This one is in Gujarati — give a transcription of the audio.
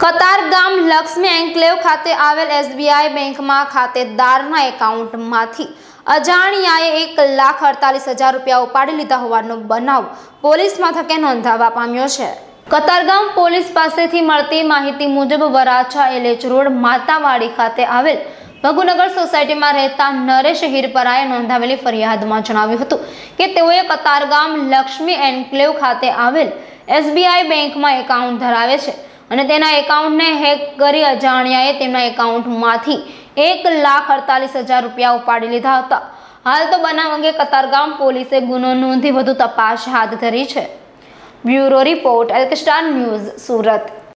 કતાર ગામ લક્ષ્મી એન્કલેવ ખાતે આવેલ એસબીઆઈ બેંકમાં ખાતેદારના એકાઉન્ટમાંથી અજાણ્યાએ એક લાખ અડતાલીસ હજાર રૂપિયા ઉપાડી લીધા હોવાનો બનાવ પોલીસ મથકે નોંધાવવા પામ્યો છે કતારગામ પોલીસ પાસેથી મળતી માહિતી મુજબ વરાછા એલેચ રોડ માતાવાડી ખાતે આવેલ ભગુનગર સોસાયટીમાં રહેતા નરેશ હિરપરાએ નોંધાવેલી ફરિયાદમાં જણાવ્યું હતું કે તેઓએ કતારગામ લક્ષ્મી એન્કલેવ ખાતે આવેલ એસબીઆઈ બેંકમાં એકાઉન્ટ ધરાવે છે અને તેના એકાઉન્ટને હેક કરી અજાણ્યાએ તેમના એકાઉન્ટમાંથી એક લાખ અડતાલીસ હજાર રૂપિયા ઉપાડી લીધા હતા હાલ તો બનાવ અંગે કતારગામ પોલીસે ગુનો નોંધી વધુ તપાસ હાથ ધરી છે બ્યુરો રિપોર્ટ એલ્કસ્ટાર ન્યૂઝ સુરત